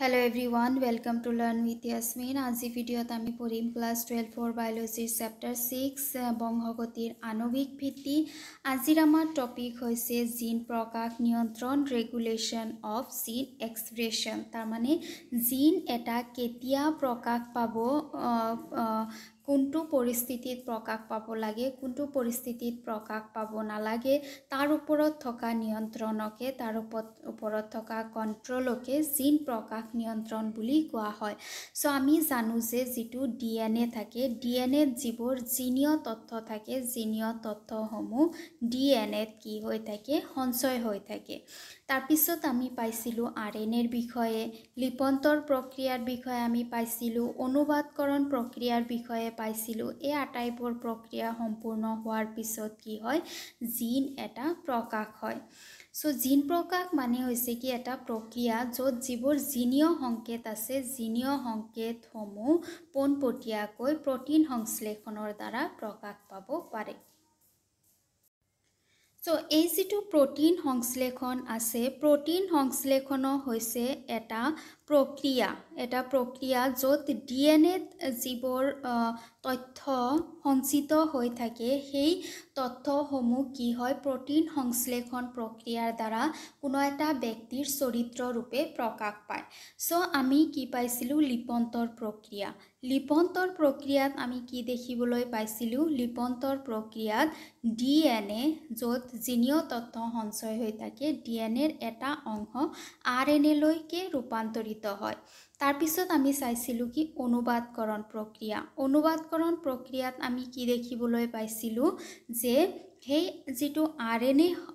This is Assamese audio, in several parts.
hello everyone welcome to learn with Yasmin আজ ভিডিওতে আমি পড়িম ক্লাস টুয়েলভ ফোর বায়োলজির চ্যাপ্টার সিক্স বংশগতির আণবিক ভিত্তি আজির আমার টপিক হয়েছে জিন প্রকাশ নিয়ন্ত্রণ রেগুলেশন অফ জিন এক্সপ্রেশন তার মানে জিন এটা কেতিয়া প্রকাশ পাব কোনটো পৰিস্থিতিত প্ৰকাশ পাব লাগে কোনটো পৰিস্থিতিত প্ৰকাশ পাব নালাগে তাৰ ওপৰত থকা নিয়ন্ত্ৰণকে তাৰ ওপৰত ওপৰত থকা কণ্ট্ৰলকে জিন প্ৰকাশ নিয়ন্ত্ৰণ বুলি কোৱা হয় চ' আমি জানো যে যিটো ডি এন এ থাকে ডি এন এত যিবোৰ জিনীয় তথ্য থাকে জিনীয় তথ্যসমূহ ডি এন এত কি হৈ থাকে সঞ্চয় হৈ থাকে তাৰপিছত আমি পাইছিলোঁ আৰ এন এৰ বিষয়ে লিপন্তৰ প্ৰক্ৰিয়াৰ বিষয়ে আমি পাইছিলোঁ অনুবাদকৰণ প্ৰক্ৰিয়াৰ বিষয়ে পাইছিলোঁ এই আটাইবোৰ প্ৰক্ৰিয়া সম্পূৰ্ণ হোৱাৰ পিছত কি হয় জিন এটা প্ৰকাশ হয় চ' জিন প্ৰকাশ মানে হৈছে কি এটা প্ৰক্ৰিয়া য'ত যিবোৰ জিনীয় সংকেত আছে জিনীয় সংকেতসমূহ পোনপটীয়াকৈ প্ৰটিন সংশ্লেষণৰ দ্বাৰা প্ৰকাশ পাব পাৰে সো এই যিটো প্ৰটিন সংশ্লেষণ আছে প্ৰটিন সংশ্লেষণৰ হৈছে এটা প্ৰক্ৰিয়া এটা প্ৰক্ৰিয়া য'ত ডি এন এ জীৱৰ তথ্য সঞ্চিত হৈ থাকে সেই তথ্যসমূহ কি হয় প্ৰটিন সংশ্লেষণ প্ৰক্ৰিয়াৰ দ্বাৰা কোনো এটা ব্যক্তিৰ চৰিত্ৰৰূপে প্ৰকাশ পায় চ' আমি কি পাইছিলোঁ লিপন্তৰ প্ৰক্ৰিয়া লিপন্তৰ প্ৰক্ৰিয়াত আমি কি দেখিবলৈ পাইছিলোঁ লিপন্তৰ প্ৰক্ৰিয়াত ডি এন এ য'ত জিনীয় তথ্য সঞ্চয় হৈ থাকে ডি এন এৰ এটা অংশ আৰ এন এলৈকে ৰূপান্তৰিত হয় তাৰপিছত আমি চাইছিলোঁ কি অনুবাদকৰণ প্ৰক্ৰিয়া অনুবাদকৰণ প্ৰক্ৰিয়াত আমি কি দেখিবলৈ পাইছিলোঁ যে সেই যিটো আৰ এন এ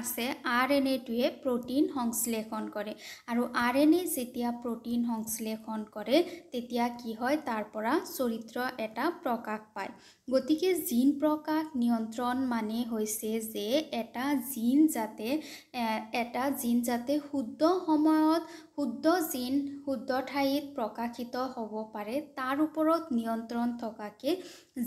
আছে আৰ এন এটোৱে প্ৰটিন সংশ্লেষণ কৰে আৰু আৰ এন এ যেতিয়া প্ৰটিন সংশ্লেষণ কৰে তেতিয়া কি হয় তাৰ পৰা চৰিত্ৰ এটা প্ৰকাশ পায় গতিকে জিন প্ৰকাশ নিয়ন্ত্ৰণ মানে হৈছে যে এটা জিন যাতে এটা জিন যাতে শুদ্ধ সময়ত শুদ্ধ জিন শুদ্ধ ঠাইত প্ৰকাশিত হ'ব পাৰে তাৰ ওপৰত নিয়ন্ত্ৰণ থকাকে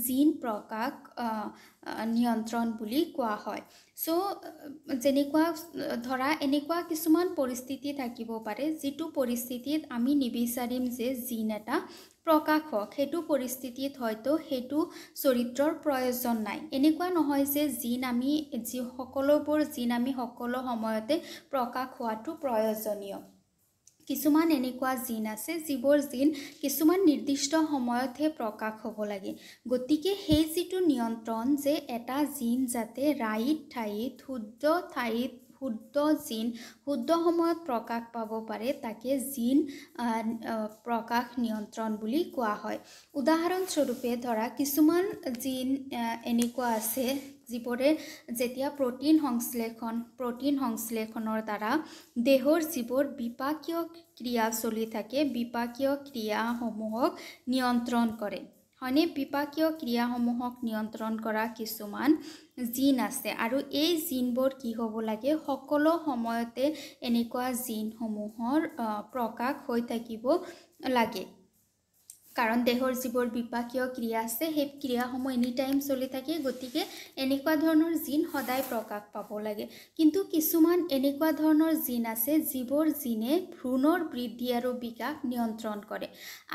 জিন প্ৰকাশ নিয়ন্ত্ৰণ বুলি কোৱা হয় চ' যেনেকুৱা ধৰা এনেকুৱা কিছুমান পৰিস্থিতি থাকিব পাৰে যিটো পৰিস্থিতিত আমি নিবিচাৰিম যে জিন এটা প্ৰকাশ হওক সেইটো পৰিস্থিতিত হয়তো সেইটো চৰিত্ৰৰ প্ৰয়োজন নাই এনেকুৱা নহয় যে জিন আমি যি সকলোবোৰ জিন আমি সকলো সময়তে প্ৰকাশ হোৱাটো প্ৰয়োজনীয় কিছুমান এনেকুৱা জিন আছে যিবোৰ জিন কিছুমান নিৰ্দিষ্ট সময়তহে প্ৰকাশ হ'ব লাগে গতিকে সেই যিটো নিয়ন্ত্ৰণ যে এটা জিন যাতে ৰাইত ঠাইত শুদ্ধ ঠাইত শুদ্ধ জিন শুদ্ধ সময়ত প্ৰকাশ পাব পাৰে তাকে জিন প্ৰকাশ নিয়ন্ত্ৰণ বুলি কোৱা হয় উদাহৰণস্বৰূপে ধৰা কিছুমান জিন এনেকুৱা আছে যিবোৰে যেতিয়া প্ৰটিন সংশ্লেষণ প্ৰটিন সংশ্লেষণৰ দ্বাৰা দেহৰ যিবোৰ বিপাকীয় ক্ৰিয়া চলি থাকে বিপাকীয় ক্ৰিয়াসমূহক নিয়ন্ত্ৰণ কৰে হয়নে পিপাকীয় ক্ৰিয়াসমূহক নিয়ন্ত্ৰণ কৰা কিছুমান জিন আছে আৰু এই জিনবোৰ কি হ'ব লাগে সকলো সময়তে এনেকুৱা জিনসমূহৰ প্ৰকাশ হৈ থাকিব লাগে কাৰণ দেহৰ যিবোৰ বিপাকীয় ক্ৰিয়া আছে সেই ক্ৰিয়াসমূহ টাইম চলি থাকে গতিকে এনেকুৱা ধৰণৰ জিন সদায় প্ৰকাশ পাব লাগে কিন্তু কিছুমান এনেকুৱা ধৰণৰ জিন আছে যিবোৰ জিনে ভ্ৰূণৰ বৃদ্ধি আৰু বিকাশ নিয়ন্ত্ৰণ কৰে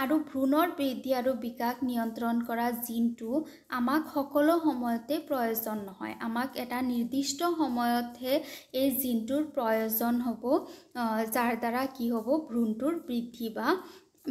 আৰু ভ্ৰূণৰ বৃদ্ধি আৰু বিকাশ নিয়ন্ত্ৰণ কৰা জিনটো আমাক সকলো সময়তে প্ৰয়োজন নহয় আমাক এটা নিৰ্দিষ্ট সময়তহে এই জিনটোৰ প্ৰয়োজন হ'ব যাৰ দ্বাৰা কি হ'ব ভ্ৰূণটোৰ বৃদ্ধি বা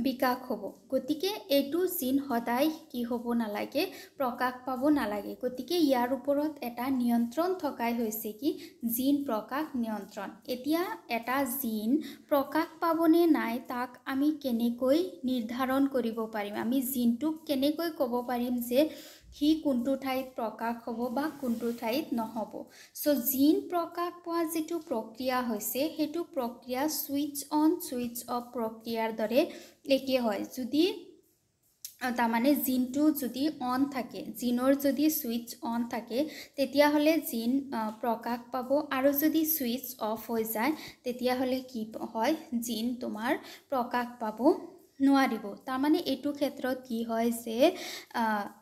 বিকাশ হ'ব গতিকে এইটো জিন সদায় কি হ'ব নালাগে প্ৰকাশ পাব নালাগে গতিকে ইয়াৰ ওপৰত এটা নিয়ন্ত্ৰণ থকাই হৈছে কি জিন প্ৰকাশ নিয়ন্ত্ৰণ এতিয়া এটা জিন প্ৰকাশ পাবনে নাই তাক আমি কেনেকৈ নিৰ্ধাৰণ কৰিব পাৰিম আমি জিনটোক কেনেকৈ ক'ব পাৰিম যে সি কোনটো ঠাইত প্ৰকাশ হ'ব বা কোনটো ঠাইত নহ'ব চ' জিন প্ৰকাশ পোৱা যিটো প্ৰক্ৰিয়া হৈছে সেইটো প্ৰক্ৰিয়া ছুইচ অন ছুইচ অফ প্ৰক্ৰিয়াৰ দৰে একে হয় যদি তাৰমানে জিনটো যদি অন থাকে জিনৰ যদি ছুইচ অন থাকে তেতিয়াহ'লে জিন প্ৰকাশ পাব আৰু যদি ছুইচ অফ হৈ যায় তেতিয়াহ'লে কি হয় জিন তোমাৰ প্ৰকাশ পাব নোৱাৰিব তাৰমানে এইটো ক্ষেত্ৰত কি হয় যে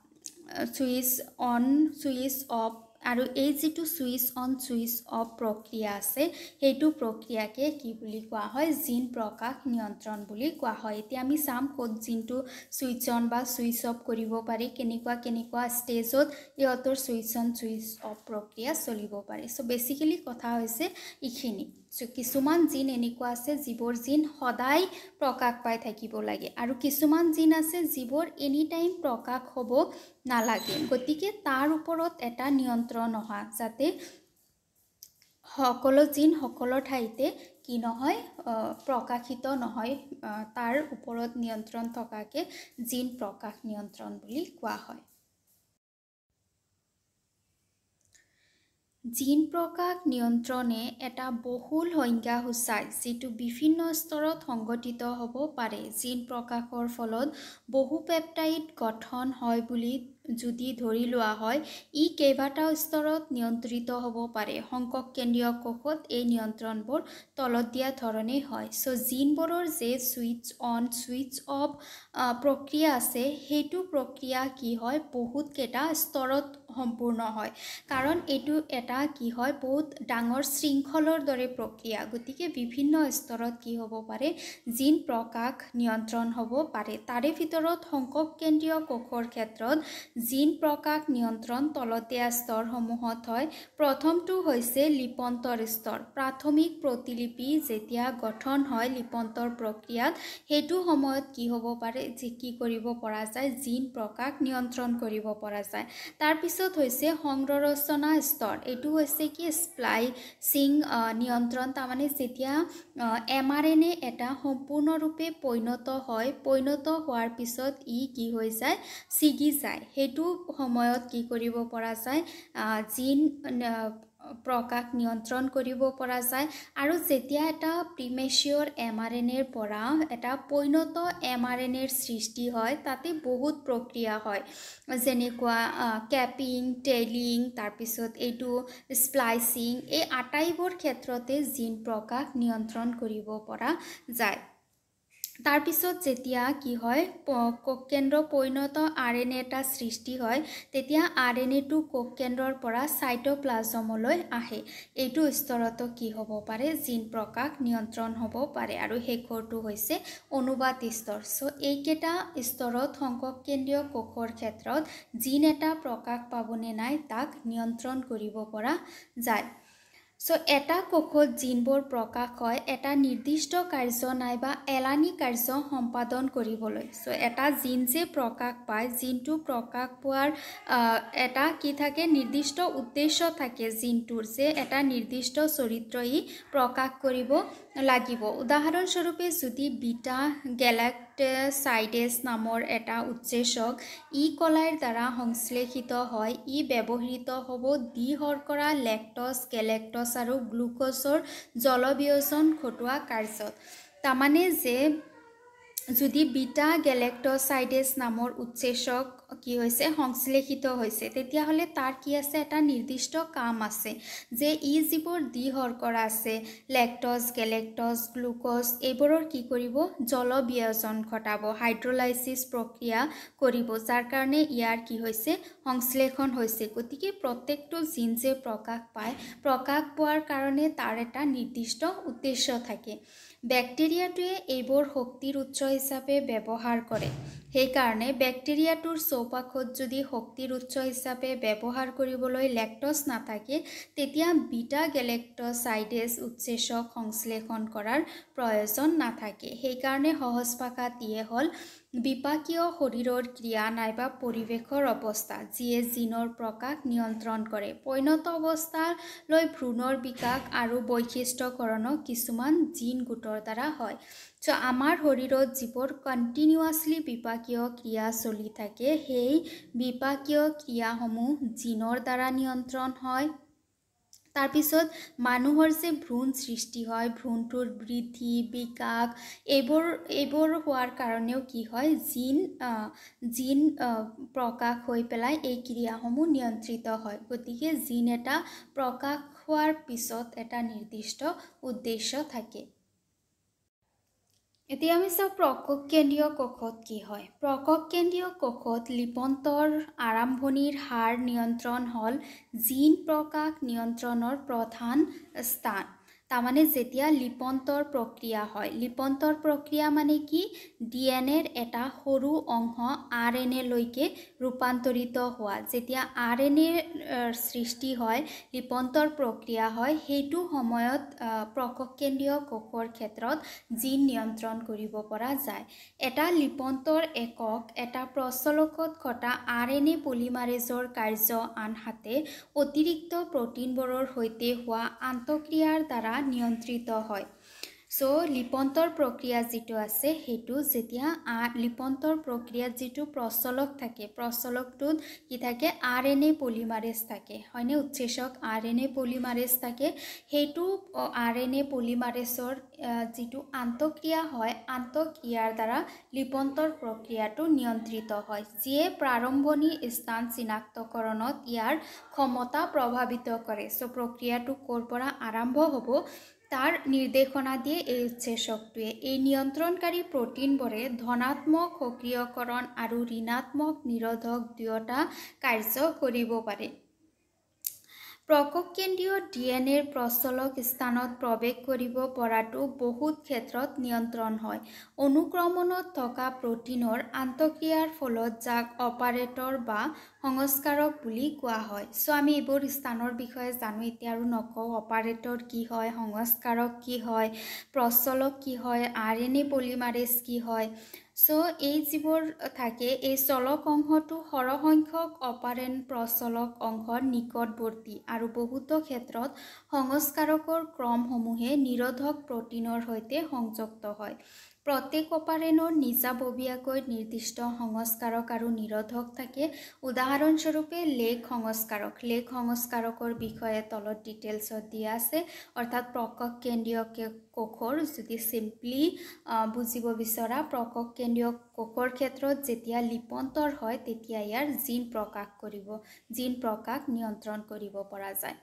ছুইচ অন ছুইচ অফ আৰু এই যিটো ছুইচ অন ছুইচ অফ প্ৰক্ৰিয়া আছে সেইটো প্ৰক্ৰিয়াকে কি বুলি কোৱা হয় জিন প্ৰকাশ নিয়ন্ত্ৰণ বুলি কোৱা হয় এতিয়া আমি চাম ক'ত জিনটো ছুইচ অন বা ছুইচ অফ কৰিব পাৰি কেনেকুৱা কেনেকুৱা ষ্টেজত ইহঁতৰ ছুইচ অন ছুইচ অফ প্ৰক্ৰিয়া চলিব পাৰে চ' বেচিকেলি কথা হৈছে এইখিনি কিছুমান জিন এনেকুৱা আছে যিবোৰ জিন সদায় প্ৰকাশ পাই থাকিব লাগে আৰু কিছুমান জিন আছে যিবোৰ এনি টাইম প্ৰকাশ হ'ব নালাগে গতিকে তাৰ ওপৰত এটা নিয়ন্ত্ৰণ অহা যাতে সকলো জিন সকলো ঠাইতে কি নহয় প্ৰকাশিত নহয় তাৰ ওপৰত নিয়ন্ত্ৰণ থকাকে জিন প্ৰকাশ নিয়ন্ত্ৰণ বুলি কোৱা হয় জিন প্ৰকাশ নিয়ন্ত্ৰণে এটা বহুল সংজ্ঞা সূচায় যিটো বিভিন্ন স্তৰত সংঘটিত হ'ব পাৰে জিন প্ৰকাশৰ ফলত বহু পেপটাইট গঠন হয় বুলি যদি ধৰি লোৱা হয় ই কেইবাটাও স্তৰত নিয়ন্ত্ৰিত হ'ব পাৰে সংকক কেন্দ্ৰীয় কোষত এই নিয়ন্ত্ৰণবোৰ তলত দিয়া ধৰণেই হয় চ' জিনবোৰৰ যে ছুইচ অন ছুইচ অফ প্ৰক্ৰিয়া আছে সেইটো প্ৰক্ৰিয়া কি হয় বহুতকেইটা স্তৰত সম্পূৰ্ণ হয় কাৰণ এইটো এটা কি হয় বহুত ডাঙৰ শৃংখলৰ দৰে প্ৰক্ৰিয়া গতিকে বিভিন্ন স্তৰত কি হ'ব পাৰে জিন প্ৰকাশ নিয়ন্ত্ৰণ হ'ব পাৰে তাৰে ভিতৰত সংকক কেন্দ্ৰীয় কোষৰ ক্ষেত্ৰত জিন প্ৰকাশ নিয়ন্ত্ৰণ তলতীয়া স্তৰসমূহত হয় প্ৰথমটো হৈছে লিপন্তৰ স্তৰ প্ৰাথমিক প্ৰতিলিপি যেতিয়া গঠন হয় লিপন্তৰ প্ৰক্ৰিয়াত সেইটো সময়ত কি হ'ব পাৰে যে কি কৰিব পৰা যায় জিন প্ৰকাশ নিয়ন্ত্ৰণ কৰিব পৰা যায় তাৰপিছত হৈছে সংৰচনা স্তৰ এইটো হৈছে কি স্প্লাই চিং নিয়ন্ত্ৰণ তাৰমানে যেতিয়া এম আৰ এন এ এটা সম্পূৰ্ণৰূপে পৰিণত হয় পৰিণত হোৱাৰ পিছত ই কি হৈ যায় ছিগি যায় সেই সেইটো সময়ত কি কৰিব পৰা যায় জিন প্ৰকাশ নিয়ন্ত্ৰণ কৰিব পৰা যায় আৰু যেতিয়া এটা প্ৰিমেচিয়ৰ এম আৰ এনএৰ পৰা এটা পৈণত এম আৰ এনএৰ সৃষ্টি হয় তাতে বহুত প্ৰক্ৰিয়া হয় যেনেকুৱা কেপিং টেলিং তাৰপিছত এইটো স্প্লাইচিং এই আটাইবোৰ ক্ষেত্ৰতে জিন প্ৰকাশ নিয়ন্ত্ৰণ কৰিব পৰা যায় তাৰপিছত যেতিয়া কি হয় কোকেন্দ্ৰ পৈণত আৰ এন এ এটা সৃষ্টি হয় তেতিয়া আৰ এন এটো কোকেন্দ্ৰৰ পৰা চাইট'প্লাজমলৈ আহে এইটো স্তৰতো কি হ'ব পাৰে জিন প্ৰকাশ নিয়ন্ত্ৰণ হ'ব পাৰে আৰু শেষৰটো হৈছে অনুবাদ স্তৰ চ' এইকেইটা স্তৰত সংকেন্দ্ৰীয় কোষৰ ক্ষেত্ৰত জিন এটা প্ৰকাশ পাবনে নাই তাক নিয়ন্ত্ৰণ কৰিব পৰা যায় চ' এটা কোষত জিনবোৰ প্ৰকাশ হয় এটা নিৰ্দিষ্ট কাৰ্য নাইবা এলানি কাৰ্য সম্পাদন কৰিবলৈ চ' এটা জিন যে প্ৰকাশ পায় জিনটো প্ৰকাশ পোৱাৰ এটা কি থাকে নিৰ্দিষ্ট উদ্দেশ্য থাকে জিনটোৰ যে এটা নিৰ্দিষ্ট চৰিত্ৰই প্ৰকাশ কৰিব লাগিব উদাহৰণস্বৰূপে যদি বিটা গেলেক চাইডেছ নামৰ এটা উচ্চেচক ই কলাইৰ দ্বাৰা সংশ্লেষিত হয় ই ব্যৱহৃত হ'ব দ্বি শৰ্কৰা লেক্টছ কেলেক্টছ আৰু গ্লুক'জৰ জলবিয়োজন ঘটোৱা কাৰ্যত তাৰমানে যে যদি বিটা গেলেক্টচাইডেছ নামৰ উচ্ছেচক কি হৈছে সংশ্লেষিত হৈছে তেতিয়াহ'লে তাৰ কি আছে এটা নিৰ্দিষ্ট কাম আছে যে ই যিবোৰ দ্বি শৰ্কৰা আছে লেক্টজ গেলেক্টজ গ্লুক'জ এইবোৰৰ কি কৰিব জলবিয়োজন ঘটাব হাইড্ৰলাইচিছ প্ৰক্ৰিয়া কৰিব যাৰ কাৰণে ইয়াৰ কি হৈছে সংশ্লেষণ হৈছে গতিকে প্ৰত্যেকটো জিন যে প্ৰকাশ পায় প্ৰকাশ পোৱাৰ কাৰণে তাৰ এটা নিৰ্দিষ্ট উদ্দেশ্য থাকে বেক্টেৰিয়াটোৱে এইবোৰ শক্তিৰ উৎস হিচাপে ব্যৱহাৰ কৰে সেইকাৰণে বেক্টেৰিয়াটোৰ চৌপাশত যদি শক্তিৰ উৎস হিচাপে ব্যৱহাৰ কৰিবলৈ লেক্টচ নাথাকে তেতিয়া বিটা গেলেক্টচাইডেছ উৎসেচক সংশ্লেষণ কৰাৰ প্ৰয়োজন নাথাকে সেইকাৰণে সহজ ভাষাত ইয়ে হ'ল বিপাকীয় শৰীৰৰ ক্ৰিয়া নাইবা পৰিৱেশৰ অৱস্থা যিয়ে জিনৰ প্ৰকাশ নিয়ন্ত্ৰণ কৰে পৰিণত অৱস্থালৈ ভ্ৰূণৰ বিকাশ আৰু বৈশিষ্ট্যকৰণক কিছুমান জিন গোটৰ দ্বাৰা হয় চ' আমাৰ শৰীৰত যিবোৰ কণ্টিনিউৱাছলি বিপাকীয় ক্ৰিয়া চলি থাকে সেই বিপাকীয় ক্ৰিয়াসমূহ জিনৰ দ্বাৰা নিয়ন্ত্ৰণ হয় তাৰপিছত মানুহৰ যে ভ্ৰূণ সৃষ্টি হয় ভ্ৰূণটোৰ বৃদ্ধি বিকাশ এইবোৰ এইবোৰ হোৱাৰ কাৰণেও কি হয় জিন জিন প্ৰকাশ হৈ পেলাই এই ক্ৰিয়াসমূহ নিয়ন্ত্ৰিত হয় গতিকে জিন এটা প্ৰকাশ হোৱাৰ পিছত এটা নিৰ্দিষ্ট উদ্দেশ্য থাকে এতিয়া আমি চাওঁ প্ৰকক্ষেন্দ্ৰীয় কোষত কি হয় প্ৰকক্ষেন্দ্ৰীয় কোষত লিপন্তৰ আৰম্ভণিৰ হাৰ নিয়ন্ত্ৰণ হ'ল জিন প্ৰকাশ নিয়ন্ত্ৰণৰ প্ৰধান স্থান তাৰমানে যেতিয়া লিপন্তৰ প্ৰক্ৰিয়া হয় লিপন্তৰ প্ৰক্ৰিয়া মানে কি ডি এন এৰ এটা সৰু অংশ আৰ এন এলৈকে ৰূপান্তৰিত হোৱা যেতিয়া আৰ এন এৰ সৃষ্টি হয় লিপন্তৰ প্ৰক্ৰিয়া হয় সেইটো সময়ত প্ৰকেন্দ্ৰীয় কোষৰ ক্ষেত্ৰত জিন নিয়ন্ত্ৰণ কৰিব পৰা যায় এটা লিপন্তৰ একক এটা প্ৰচলকত ঘটা আৰ এন এ পলিমাৰেজৰ কাৰ্য আনহাতে অতিৰিক্ত প্ৰটিনবোৰৰ সৈতে হোৱা আন্তঃক্ৰিয়াৰ দ্বাৰা নিয়ন্ত্রিত হয় সো লিপন্তৰ প্ৰক্ৰিয়া যিটো আছে সেইটো যেতিয়া লিপন্তৰ প্ৰক্ৰিয়াত যিটো প্ৰচলক থাকে প্ৰচলকটোত কি থাকে আৰ এন এ পলিমাৰেজ থাকে হয়নে উচ্ছেচক আৰ এন এ পলিমাৰেজ থাকে সেইটো আৰ এন এ পলিমাৰেজৰ যিটো আন্তঃক্ৰিয়া হয় আন্তঃক্ৰিয়াৰ দ্বাৰা লিপন্তৰ প্ৰক্ৰিয়াটো নিয়ন্ত্ৰিত হয় যিয়ে প্ৰাৰম্ভণি স্থান চিনাক্তকৰণত ইয়াৰ ক্ষমতা প্ৰভাৱিত কৰে চ' প্ৰক্ৰিয়াটো ক'ৰ পৰা আৰম্ভ হ'ব তার নির্দেশনা দিয়ে এই উচ্ছেচকটোৱে এই নিয়ন্ত্ৰণকাৰী প্ৰটিনবোৰে ধনাত্মক সক্ৰিয়কৰণ আৰু ঋণাত্মক নিৰোধক দুয়োটা কাৰ্য কৰিব পাৰে প্ৰকোষকেন্দ্ৰীয় ডি এন এৰ প্ৰচলক স্থানত প্ৰৱেশ কৰিব পৰাটো বহুত ক্ষেত্ৰত নিয়ন্ত্ৰণ হয় অনুক্ৰমণত থকা প্ৰটিনৰ আন্তঃক্ৰিয়াৰ ফলত যাক অপাৰেটৰ বা সংস্কাৰক বুলি কোৱা হয় চ' আমি এইবোৰ স্থানৰ বিষয়ে জানো এতিয়া আৰু নকওঁ অপাৰেটৰ কি হয় সংস্কাৰক কি হয় প্ৰচলক কি হয় আৰ এন এ পলিমাৰেজ কি হয় চ' এই যিবোৰ থাকে এই চলক অংশটো সৰহসংখ্যক অপাৰেণ প্ৰচলক অংশৰ নিকটৱৰ্তী আৰু বহুতো ক্ষেত্ৰত সংস্কাৰকৰ ক্ৰমসমূহে নিৰোধক প্ৰটিনৰ সৈতে সংযুক্ত হয় প্ৰত্যেক অপাৰেণৰ নিজাববীয়াকৈ নিৰ্দিষ্ট সংস্কাৰক আৰু নিৰোধক থাকে উদাহৰণস্বৰূপে লেগ সংস্কাৰক লেগ সংস্কাৰকৰ বিষয়ে তলত ডিটেইলছত দিয়া আছে অৰ্থাৎ প্ৰকক কেন্দ্ৰীয় কোষৰ যদি ছিম্পলি বুজিব বিচৰা প্ৰকক কেন্দ্ৰীয় কোষৰ ক্ষেত্ৰত যেতিয়া লিপন্তৰ হয় তেতিয়া ইয়াৰ জিন প্ৰকাশ কৰিব জিন প্ৰকাশ নিয়ন্ত্ৰণ কৰিব পৰা যায়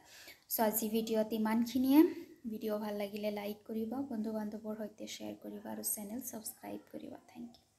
চ' আজি ভিডিঅ'ত ইমানখিনিয়ে ভিডিঅ' ভাল লাগিলে লাইক কৰিব বন্ধু বান্ধৱৰ সৈতে শ্বেয়াৰ কৰিব আৰু চেনেল ছাবস্ক্ৰাইব কৰিব থেংক ইউ